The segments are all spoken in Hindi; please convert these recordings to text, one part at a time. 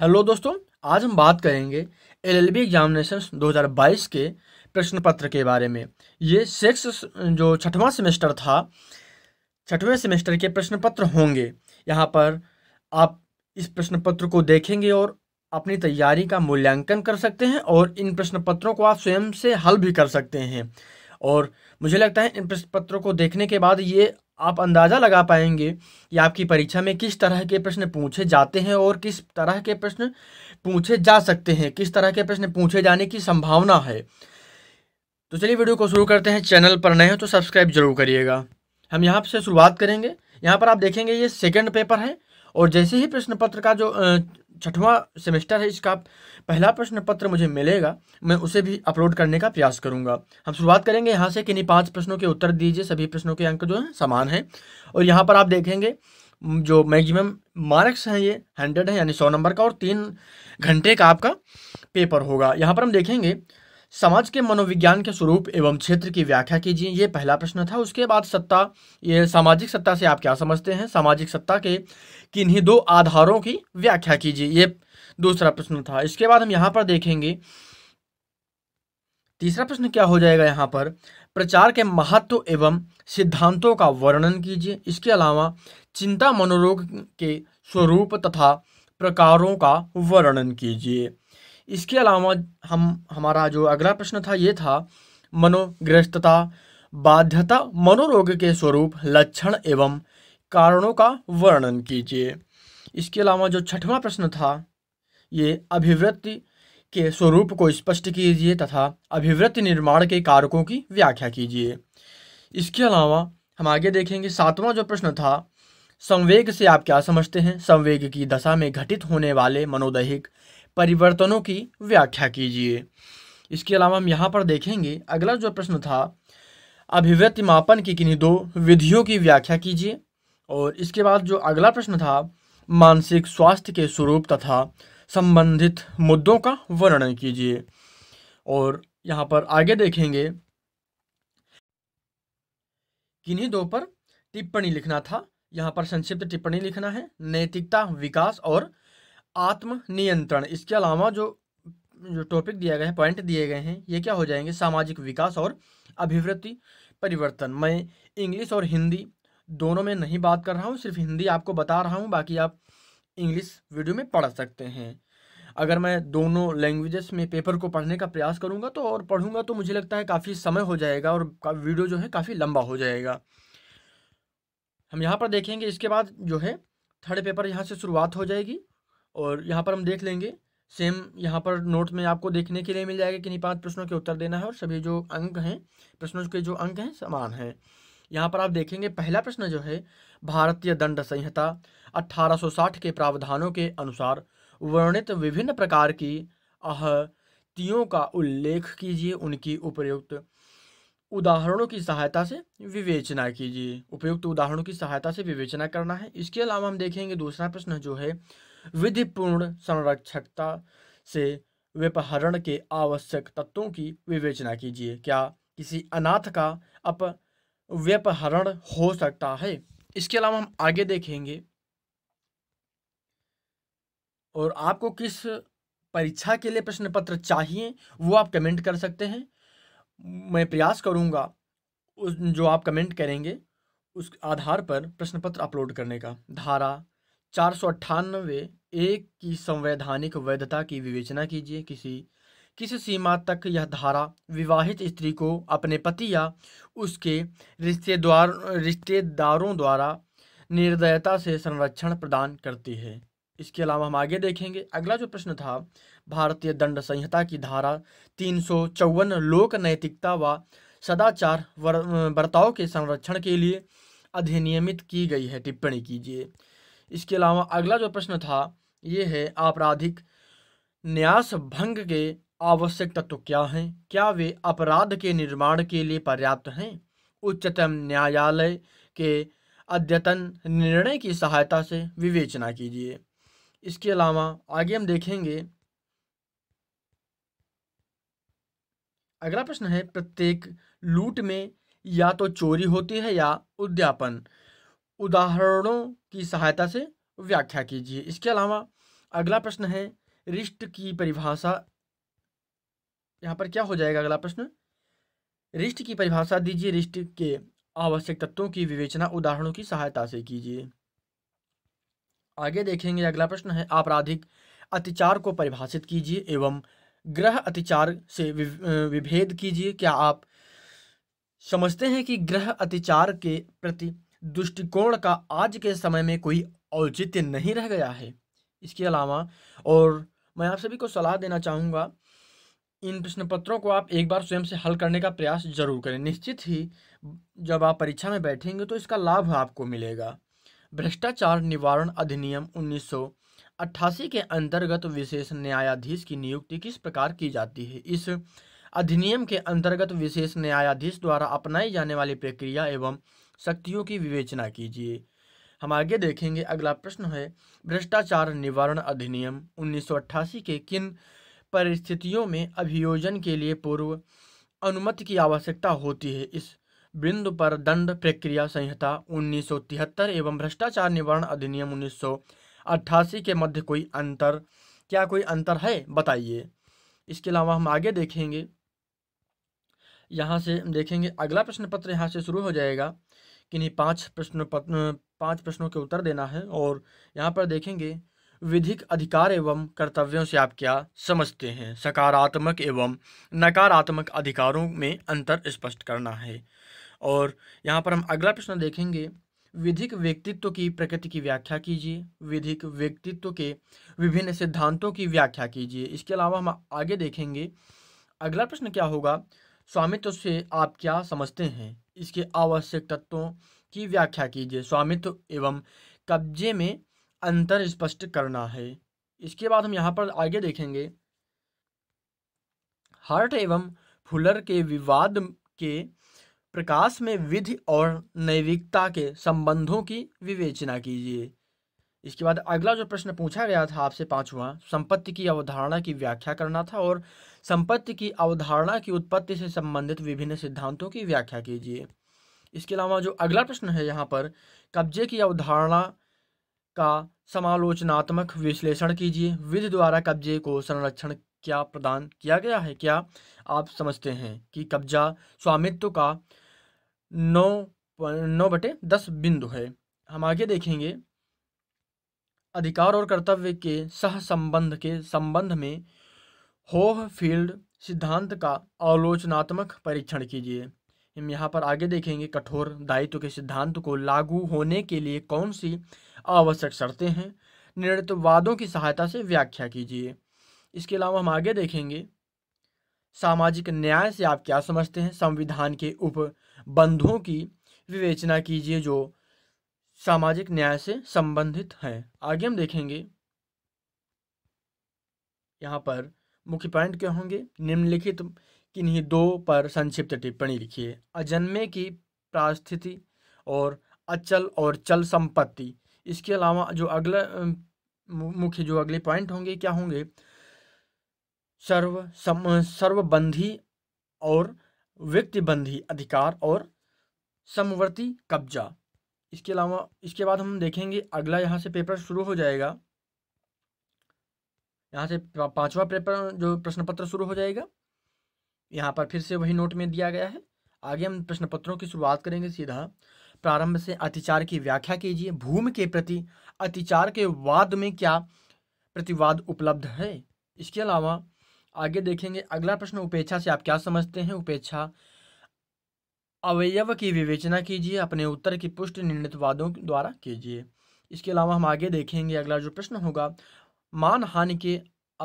हेलो दोस्तों आज हम बात करेंगे एल एल बी एग्जामिनेशन दो हज़ार बाईस के प्रश्न पत्र के बारे में ये सिक्स जो छठवां सेमेस्टर था छठवें सेमेस्टर के प्रश्न पत्र होंगे यहाँ पर आप इस प्रश्न पत्र को देखेंगे और अपनी तैयारी का मूल्यांकन कर सकते हैं और इन प्रश्न पत्रों को आप स्वयं से हल भी कर सकते हैं और मुझे लगता है इन प्रश्न पत्रों को देखने के बाद ये आप अंदाज़ा लगा पाएंगे कि आपकी परीक्षा में किस तरह के प्रश्न पूछे जाते हैं और किस तरह के प्रश्न पूछे जा सकते हैं किस तरह के प्रश्न पूछे जाने की संभावना है तो चलिए वीडियो को शुरू करते हैं चैनल पर नए हो तो सब्सक्राइब जरूर करिएगा हम यहाँ से शुरुआत करेंगे यहाँ पर आप देखेंगे ये सेकेंड पेपर है और जैसे ही प्रश्न पत्र का जो छठवां सेमेस्टर है इसका पहला प्रश्न पत्र मुझे मिलेगा मैं उसे भी अपलोड करने का प्रयास करूंगा हम शुरुआत करेंगे यहाँ से कि नहीं पांच प्रश्नों के उत्तर दीजिए सभी प्रश्नों के अंक जो हैं समान हैं और यहाँ पर आप देखेंगे जो मैक्सिमम मार्क्स हैं ये हंड्रेड है यानी सौ नंबर का और तीन घंटे का आपका पेपर होगा यहाँ पर हम देखेंगे समाज के मनोविज्ञान के स्वरूप एवं क्षेत्र की व्याख्या कीजिए ये पहला प्रश्न था उसके बाद सत्ता ये सामाजिक सत्ता से आप क्या समझते हैं सामाजिक सत्ता के किन्हीं दो आधारों की व्याख्या कीजिए ये दूसरा प्रश्न था इसके बाद हम यहाँ पर देखेंगे तीसरा प्रश्न क्या हो जाएगा यहाँ पर प्रचार के महत्व एवं सिद्धांतों का वर्णन कीजिए इसके अलावा चिंता मनोरोग के स्वरूप तथा प्रकारों का वर्णन कीजिए इसके अलावा हम हमारा जो अगला प्रश्न था ये था मनोग्रस्तता बाध्यता मनोरोग के स्वरूप लक्षण एवं कारणों का वर्णन कीजिए इसके अलावा जो छठवां प्रश्न था ये अभिवृत्ति के स्वरूप को स्पष्ट कीजिए तथा अभिवृत्ति निर्माण के कारकों की व्याख्या कीजिए इसके अलावा हम आगे देखेंगे सातवां जो प्रश्न था संवेग से आप क्या समझते हैं संवेग की दशा में घटित होने वाले मनोदैहिक परिवर्तनों की व्याख्या कीजिए इसके अलावा हम यहाँ पर देखेंगे अगला जो प्रश्न था अभिव्यक्ति मापन की किन्हीं दो विधियों की व्याख्या कीजिए और इसके बाद जो अगला प्रश्न था मानसिक स्वास्थ्य के स्वरूप तथा संबंधित मुद्दों का वर्णन कीजिए और यहाँ पर आगे देखेंगे किन्हीं दो पर टिप्पणी लिखना था यहाँ पर संक्षिप्त टिप्पणी लिखना है नैतिकता विकास और आत्म नियंत्रण इसके अलावा जो जो टॉपिक दिया गया है पॉइंट दिए गए हैं ये क्या हो जाएंगे सामाजिक विकास और अभिवृत्ति परिवर्तन मैं इंग्लिश और हिंदी दोनों में नहीं बात कर रहा हूँ सिर्फ हिंदी आपको बता रहा हूँ बाकी आप इंग्लिश वीडियो में पढ़ सकते हैं अगर मैं दोनों लैंग्वेजेस में पेपर को पढ़ने का प्रयास करूँगा तो और पढ़ूंगा तो मुझे लगता है काफ़ी समय हो जाएगा और वीडियो जो है काफ़ी लंबा हो जाएगा हम यहाँ पर देखेंगे इसके बाद जो है थर्ड पेपर यहाँ से शुरुआत हो जाएगी और यहाँ पर हम देख लेंगे सेम यहाँ पर नोट में आपको देखने के लिए मिल जाएगा कि नहीं पाँच प्रश्नों के उत्तर देना है और सभी जो अंक हैं प्रश्नों के जो अंक हैं समान हैं यहाँ पर आप देखेंगे पहला प्रश्न जो है भारतीय दंड संहिता 1860 के प्रावधानों के अनुसार वर्णित विभिन्न प्रकार की आहतियों का उल्लेख कीजिए उनकी उपयुक्त उदाहरणों की सहायता से विवेचना कीजिए उपयुक्त उदाहरणों की सहायता से विवेचना करना है इसके अलावा हम देखेंगे दूसरा प्रश्न जो है विधिपूर्ण संरक्षकता से व्यपहरण के आवश्यक तत्वों की विवेचना कीजिए क्या किसी अनाथ का अप व्यपहरण हो सकता है इसके अलावा हम आगे देखेंगे और आपको किस परीक्षा के लिए प्रश्न पत्र चाहिए वो आप कमेंट कर सकते हैं मैं प्रयास करूंगा उस जो आप कमेंट करेंगे उस आधार पर प्रश्न पत्र अपलोड करने का धारा चार सौ अट्ठानवे एक की संवैधानिक वैधता की विवेचना कीजिए किसी किस सीमा तक यह धारा विवाहित स्त्री को अपने पति या उसके रिश्तेदार रिश्तेदारों द्वारा निर्दयता से संरक्षण प्रदान करती है इसके अलावा हम आगे देखेंगे अगला जो प्रश्न था भारतीय दंड संहिता की धारा तीन सौ चौवन लोक नैतिकता व सदाचार बर्ताव के संरक्षण के लिए अधिनियमित की गई है टिप्पणी कीजिए इसके अलावा अगला जो प्रश्न था ये है आपराधिक न्यास भंग के आवश्यक तत्व क्या हैं क्या वे अपराध के निर्माण के लिए पर्याप्त हैं उच्चतम न्यायालय के अद्यतन निर्णय की सहायता से विवेचना कीजिए इसके अलावा आगे हम देखेंगे अगला प्रश्न है प्रत्येक लूट में या तो चोरी होती है या उद्यापन उदाहरणों की सहायता से व्याख्या कीजिए इसके अलावा अगला प्रश्न है रिश्त की परिभाषा यहाँ पर क्या हो जाएगा अगला प्रश्न रिश्त की परिभाषा दीजिए रिश्त के आवश्यक तत्वों की विवेचना उदाहरणों की सहायता से कीजिए आगे देखेंगे अगला प्रश्न है आपराधिक अतिचार को परिभाषित कीजिए एवं ग्रह अतिचार से विभेद कीजिए क्या आप समझते हैं कि ग्रह अतिचार के प्रति दृष्टिकोण का आज के समय में कोई औचित्य नहीं रह गया है इसके अलावा और मैं आप सभी को सलाह देना चाहूँगा इन प्रश्न पत्रों को आप एक बार स्वयं से हल करने का प्रयास जरूर करें निश्चित ही जब आप परीक्षा में बैठेंगे तो इसका लाभ आपको मिलेगा भ्रष्टाचार निवारण अधिनियम 1988 के अंतर्गत विशेष न्यायाधीश की नियुक्ति किस प्रकार की जाती है इस अधिनियम के अंतर्गत विशेष न्यायाधीश द्वारा अपनाई जाने वाली प्रक्रिया एवं शक्तियों की विवेचना कीजिए हम आगे देखेंगे अगला प्रश्न है भ्रष्टाचार निवारण अधिनियम 1988 के किन परिस्थितियों में अभियोजन के लिए पूर्व अनुमति की आवश्यकता होती है इस बिंदु पर दंड प्रक्रिया संहिता 1973 एवं भ्रष्टाचार निवारण अधिनियम 1988 के मध्य कोई अंतर क्या कोई अंतर है बताइए इसके अलावा हम आगे देखेंगे यहाँ से देखेंगे अगला प्रश्न पत्र यहाँ से शुरू हो जाएगा इन्हीं पांच प्रश्न पांच प्रश्नों के उत्तर देना है और यहाँ पर देखेंगे विधिक अधिकार एवं कर्तव्यों से आप क्या समझते हैं सकारात्मक एवं नकारात्मक अधिकारों में अंतर स्पष्ट करना है और यहाँ पर हम अगला प्रश्न देखेंगे विधिक व्यक्तित्व की प्रकृति की व्याख्या कीजिए विधिक व्यक्तित्व के विभिन्न सिद्धांतों की व्याख्या कीजिए इसके अलावा हम आगे देखेंगे अगला प्रश्न क्या होगा स्वामित्व से आप क्या समझते हैं इसके आवश्यक तत्वों की व्याख्या कीजिए स्वामित्व एवं कब्जे में अंतर स्पष्ट करना है इसके बाद हम यहाँ पर आगे देखेंगे हार्ट एवं फुलर के विवाद के प्रकाश में विधि और नैविकता के संबंधों की विवेचना कीजिए इसके बाद अगला जो प्रश्न पूछा गया था आपसे पांचवा संपत्ति की अवधारणा की व्याख्या करना था और संपत्ति की अवधारणा की उत्पत्ति से संबंधित विभिन्न सिद्धांतों की व्याख्या कीजिए इसके अलावा जो अगला प्रश्न है यहाँ पर कब्जे की अवधारणा का समालोचनात्मक विश्लेषण कीजिए विधि द्वारा कब्जे को संरक्षण क्या प्रदान किया गया है क्या आप समझते हैं कि कब्जा स्वामित्व का नौ नौ बटे दस बिंदु है हम आगे देखेंगे अधिकार और कर्तव्य के सहसंबंध के संबंध में फील्ड सिद्धांत का आलोचनात्मक परीक्षण कीजिए हम यहाँ पर आगे देखेंगे कठोर दायित्व के सिद्धांत को लागू होने के लिए कौन सी आवश्यक शर्तें हैं निर्णयवादों की सहायता से व्याख्या कीजिए इसके अलावा हम आगे देखेंगे सामाजिक न्याय से आप क्या समझते हैं संविधान के उपबंधों की विवेचना कीजिए जो सामाजिक न्याय से संबंधित हैं आगे हम देखेंगे यहाँ पर मुख्य पॉइंट क्या होंगे निम्नलिखित तो किन्हीं दो पर संक्षिप्त टिप्पणी लिखिए अजन्मे की प्रास्थिति और अचल और चल संपत्ति इसके अलावा जो अगला मुख्य जो अगले पॉइंट होंगे क्या होंगे सर्व सम, सर्वबंधी और व्यक्तिबंधी अधिकार और समवर्ती कब्जा इसके अलावा इसके बाद हम देखेंगे अगला यहाँ से पेपर शुरू हो जाएगा यहाँ से पांचवा पेपर जो प्रश्न पत्र शुरू हो जाएगा यहाँ पर फिर से वही नोट में दिया गया है आगे हम प्रश्न पत्रों की शुरुआत करेंगे सीधा प्रारंभ से अतिचार की व्याख्या कीजिए भूमि के प्रति अतिचार के वाद में क्या प्रतिवाद उपलब्ध है इसके अलावा आगे देखेंगे अगला प्रश्न उपेक्षा से आप क्या समझते हैं उपेक्षा अवयव की विवेचना कीजिए अपने उत्तर की पुष्टि निर्णित वादों द्वारा कीजिए इसके अलावा हम आगे देखेंगे अगला जो प्रश्न होगा मान हानि के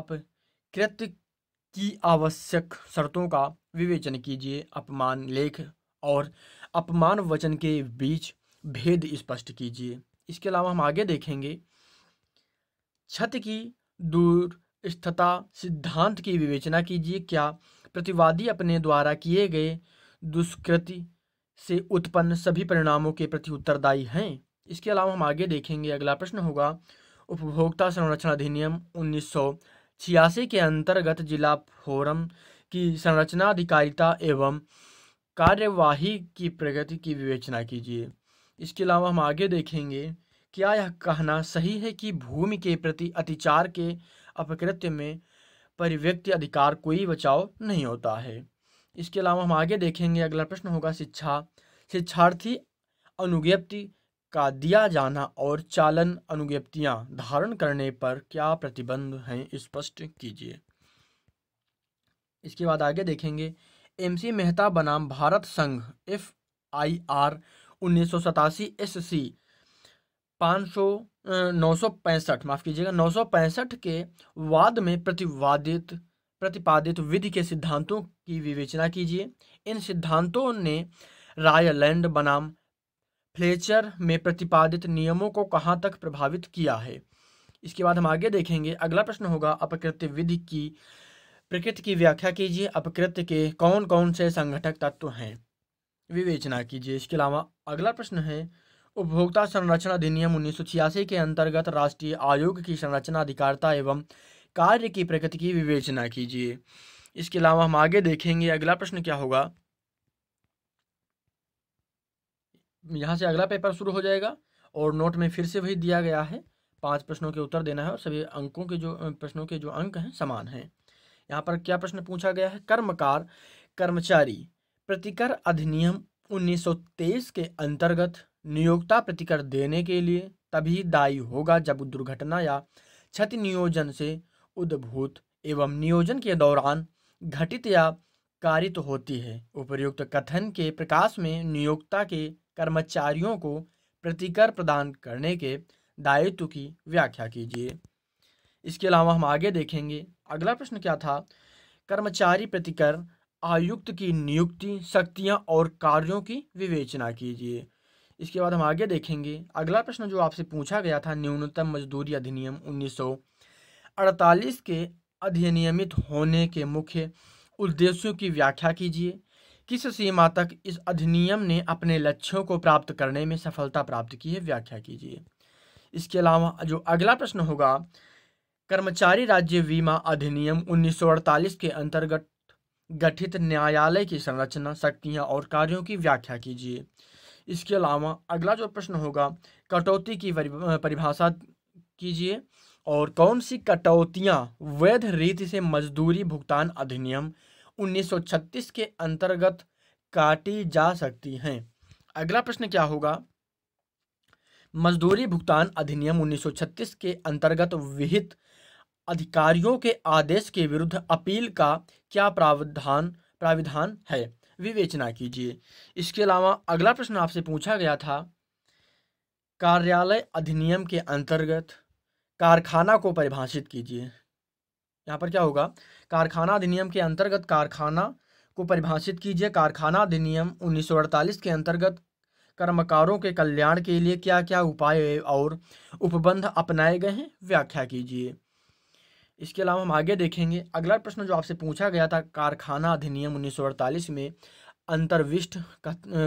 अपकृत्य की आवश्यक शर्तों का विवेचन कीजिए अपमान लेख और अपमान वचन के बीच भेद स्पष्ट कीजिए इसके अलावा हम आगे देखेंगे छत की दूरस्थता सिद्धांत की विवेचना कीजिए क्या प्रतिवादी अपने द्वारा किए गए दुष्कृति से उत्पन्न सभी परिणामों के प्रति उत्तरदायी हैं इसके अलावा हम आगे देखेंगे अगला प्रश्न होगा उपभोक्ता संरक्षण अधिनियम उन्नीस के अंतर्गत जिला फोरम की संरचना अधिकारिता एवं कार्यवाही की प्रगति की विवेचना कीजिए इसके अलावा हम आगे देखेंगे क्या यह कहना सही है कि भूमि के प्रति अतिचार के अपकृत्य में परिव्यक्ति अधिकार कोई बचाव नहीं होता है इसके अलावा हम आगे देखेंगे अगला प्रश्न होगा शिक्षा शिक्षार्थी अनुज्ञप्ति का दिया जाना और चालन अनुज्ञप्तियाँ धारण करने पर क्या प्रतिबंध हैं स्पष्ट कीजिए इसके बाद आगे देखेंगे एमसी मेहता बनाम भारत संघ एफ आई आर उन्नीस सौ सतासी एस सी पाँच सौ नौ सौ पैंसठ माफ़ कीजिएगा नौ सौ पैंसठ के वाद में प्रतिवादित प्रतिपादित विधि के सिद्धांतों की विवेचना कीजिए इन सिद्धांतों ने रायलैंड बनाम फ्लेचर में प्रतिपादित नियमों को कहाँ तक प्रभावित किया है इसके बाद हम आगे देखेंगे अगला प्रश्न होगा अपकृत्य विधि की प्रकृति की व्याख्या कीजिए अपकृत्य के कौन कौन से संगठक तत्व हैं विवेचना कीजिए इसके अलावा अगला प्रश्न है उपभोक्ता संरचना अधिनियम उन्नीस के अंतर्गत राष्ट्रीय आयोग की संरचना अधिकारिता एवं कार्य की प्रगति की विवेचना कीजिए इसके अलावा हम आगे देखेंगे अगला प्रश्न क्या होगा यहाँ से अगला पेपर शुरू हो जाएगा और नोट में फिर से वही दिया गया है पांच प्रश्नों के उत्तर देना है और सभी अंकों के जो प्रश्नों के जो अंक हैं समान हैं यहाँ पर क्या प्रश्न पूछा गया है कर्मकार कर्मचारी प्रतिकर अधिनियम 1923 के अंतर्गत नियोक्ता प्रतिकर देने के लिए तभी दायी होगा जब दुर्घटना या क्षति नियोजन से उद्भूत एवं नियोजन के दौरान घटित या कारित होती है उपर्युक्त कथन के प्रकाश में नियोक्ता के कर्मचारियों को प्रतिकर प्रदान करने के दायित्व की व्याख्या कीजिए इसके अलावा हम आगे देखेंगे अगला प्रश्न क्या था कर्मचारी प्रतिकर आयुक्त की नियुक्ति शक्तियां और कार्यों की विवेचना कीजिए इसके बाद हम आगे देखेंगे अगला प्रश्न जो आपसे पूछा गया था न्यूनतम मजदूरी अधिनियम उन्नीस अड़तालीस के अधिनियमित होने के मुख्य उद्देश्यों की व्याख्या कीजिए किस सीमा तक इस अधिनियम ने अपने लक्ष्यों को प्राप्त करने में सफलता प्राप्त की है व्याख्या कीजिए इसके अलावा जो अगला प्रश्न होगा कर्मचारी राज्य बीमा अधिनियम 1948 के अंतर्गत गठित न्यायालय की संरचना शक्तियाँ और कार्यों की व्याख्या कीजिए इसके अलावा अगला जो प्रश्न होगा कटौती की परिभाषा कीजिए और कौन सी कटौतियां वैध रीति से मजदूरी भुगतान अधिनियम 1936 के अंतर्गत काटी जा सकती हैं अगला प्रश्न क्या होगा मजदूरी भुगतान अधिनियम 1936 के अंतर्गत विहित अधिकारियों के आदेश के विरुद्ध अपील का क्या प्रावधान प्राविधान है विवेचना कीजिए इसके अलावा अगला प्रश्न आपसे पूछा गया था कार्यालय अधिनियम के अंतर्गत कारखाना को परिभाषित कीजिए यहाँ पर क्या होगा कारखाना अधिनियम के अंतर्गत कारखाना को परिभाषित कीजिए कारखाना अधिनियम 1948 के अंतर्गत कर्मकारों के कल्याण के लिए क्या क्या उपाय और उपबंध अपनाए गए हैं व्याख्या कीजिए इसके अलावा हम आगे देखेंगे अगला प्रश्न जो आपसे पूछा गया था कारखाना अधिनियम 1948 में अंतर्विष्ट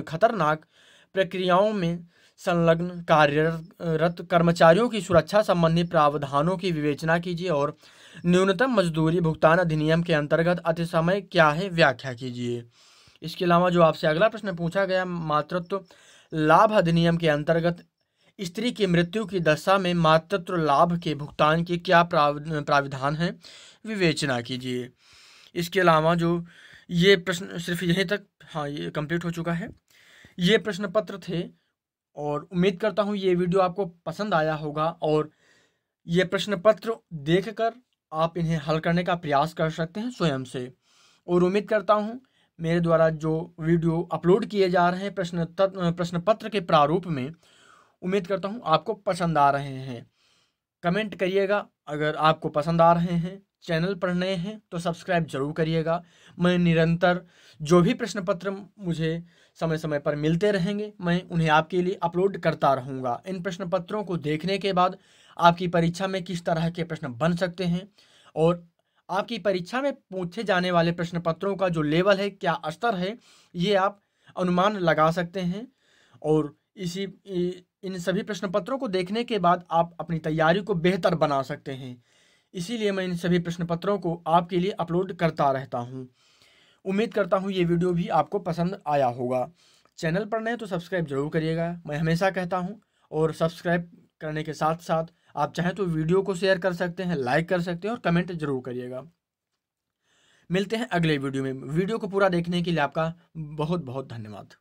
खतरनाक प्रक्रियाओं में संलग्न कार्यरत कर्मचारियों की सुरक्षा संबंधी प्रावधानों की विवेचना कीजिए और न्यूनतम मजदूरी भुगतान अधिनियम के अंतर्गत अति समय क्या है व्याख्या कीजिए इसके अलावा जो आपसे अगला प्रश्न पूछा गया मातृत्व लाभ अधिनियम के अंतर्गत स्त्री की मृत्यु की दशा में मातृत्व लाभ के भुगतान के क्या प्राविधान हैं विवेचना कीजिए इसके अलावा जो ये प्रश्न सिर्फ यहीं तक हाँ ये कंप्लीट हो चुका है ये प्रश्न पत्र थे और उम्मीद करता हूँ ये वीडियो आपको पसंद आया होगा और ये प्रश्न पत्र देख कर आप इन्हें हल करने का प्रयास कर सकते हैं स्वयं से और उम्मीद करता हूँ मेरे द्वारा जो वीडियो अपलोड किए जा रहे हैं प्रश्न प्रश्न पत्र के प्रारूप में उम्मीद करता हूँ आपको पसंद आ रहे हैं कमेंट करिएगा अगर आपको पसंद आ रहे हैं चैनल पर नए हैं तो सब्सक्राइब जरूर करिएगा मैं निरंतर जो भी प्रश्न पत्र मुझे समय समय पर मिलते रहेंगे मैं उन्हें आपके लिए अपलोड करता रहूँगा इन प्रश्न पत्रों को देखने के बाद आपकी परीक्षा में किस तरह के प्रश्न बन सकते हैं और आपकी परीक्षा में पूछे जाने वाले प्रश्न पत्रों का जो लेवल है क्या स्तर है ये आप अनुमान लगा सकते हैं और इसी इन सभी प्रश्न पत्रों को देखने के बाद आप अपनी तैयारी को बेहतर बना सकते हैं इसीलिए मैं इन सभी प्रश्न पत्रों को आपके लिए अपलोड करता रहता हूँ उम्मीद करता हूँ ये वीडियो भी आपको पसंद आया होगा चैनल पर नए तो सब्सक्राइब जरूर करिएगा मैं हमेशा कहता हूँ और सब्सक्राइब करने के साथ साथ आप चाहें तो वीडियो को शेयर कर सकते हैं लाइक कर सकते हैं और कमेंट जरूर करिएगा मिलते हैं अगले वीडियो में वीडियो को पूरा देखने के लिए आपका बहुत बहुत धन्यवाद